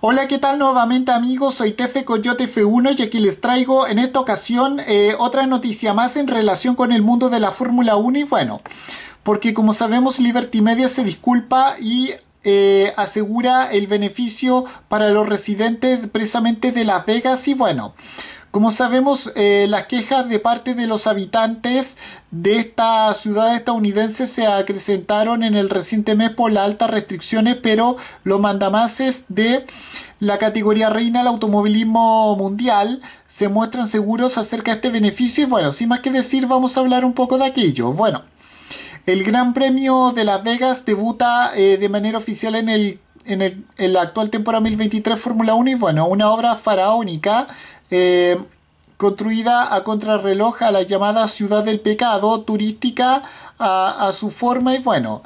Hola, ¿qué tal nuevamente amigos? Soy Tefe Coyote F1 y aquí les traigo en esta ocasión eh, otra noticia más en relación con el mundo de la Fórmula 1 y bueno, porque como sabemos Liberty Media se disculpa y eh, asegura el beneficio para los residentes precisamente de Las Vegas y bueno. Como sabemos, eh, las quejas de parte de los habitantes de esta ciudad estadounidense se acrecentaron en el reciente mes por las altas restricciones, pero los mandamases de la categoría reina del automovilismo mundial se muestran seguros acerca de este beneficio y bueno, sin más que decir, vamos a hablar un poco de aquello. Bueno, el Gran Premio de Las Vegas debuta eh, de manera oficial en el el, la actual temporada 2023 Fórmula 1 y bueno, una obra faraónica eh, construida a contrarreloj a la llamada ciudad del pecado, turística a, su forma y bueno.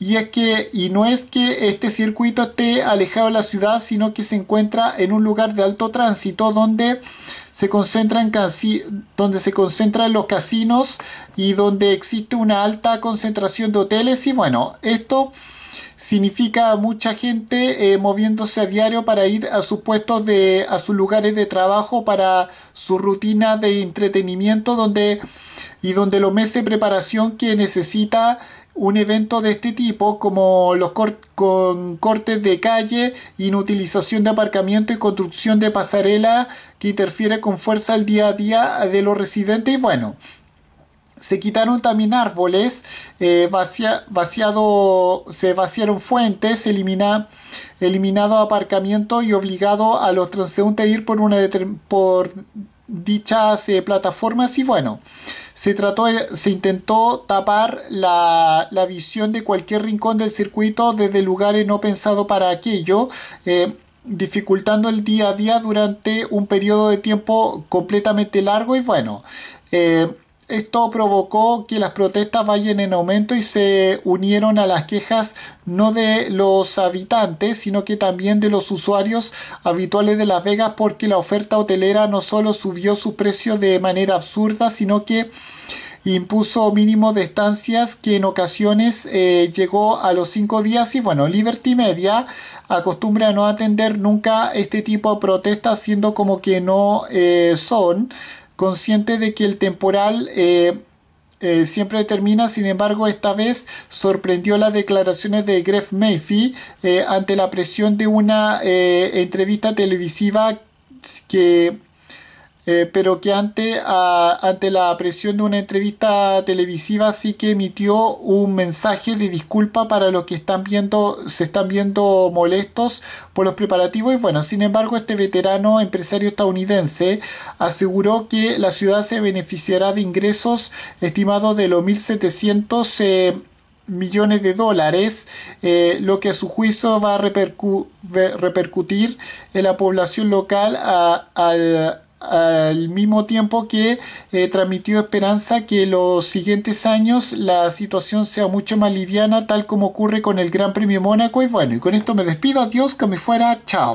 Y es que, y no es que este circuito esté alejado de la ciudad, sino que se encuentra en un lugar de alto tránsito donde se concentran, casi, donde se concentran los casinos y donde existe una alta concentración de hoteles. Y bueno, esto significa mucha gente eh, moviéndose a diario para ir a sus puestos de a sus lugares de trabajo para su rutina de entretenimiento donde y donde los meses de preparación que necesita un evento de este tipo como los cortes de calle, inutilización de aparcamiento y construcción de pasarela que interfiere con fuerza el día a día de los residentes y bueno, se quitaron también árboles, eh, vaciado, se vaciaron fuentes, elimina, eliminado aparcamiento y obligado a los transeúntes a ir por, una, por dichas eh, plataformas y bueno, se, trató, se intentó tapar la, visión de cualquier rincón del circuito desde lugares no pensados para aquello. Eh, dificultando el día a día durante un periodo de tiempo completamente largo y bueno esto provocó que las protestas vayan en aumento y se unieron a las quejas no de los habitantes, sino que también de los usuarios habituales de Las Vegas porque la oferta hotelera no solo subió su precio de manera absurda, sino que impuso mínimo de estancias que en ocasiones eh, llegó a los cinco días y bueno, Liberty Media acostumbra a no atender nunca este tipo de protestas siendo como que no eh, son consciente de que el temporal eh, eh, siempre termina, sin embargo, esta vez sorprendió las declaraciones de Gref Mayfi eh, ante la presión de una entrevista televisiva que eh, pero que ante, ante la presión de una entrevista televisiva sí que emitió un mensaje de disculpa para los que están viendo, se están viendo molestos por los preparativos. Y bueno, sin embargo, este veterano empresario estadounidense aseguró que la ciudad se beneficiará de ingresos estimados de los 1.700 eh, millones de dólares, eh, lo que a su juicio va a repercutir en la población local al al mismo tiempo que eh, transmitió esperanza que los siguientes años la situación sea mucho más liviana, tal como ocurre con el Gran Premio Mónaco. Y bueno, y con esto me despido, adiós, que me fuera, chao.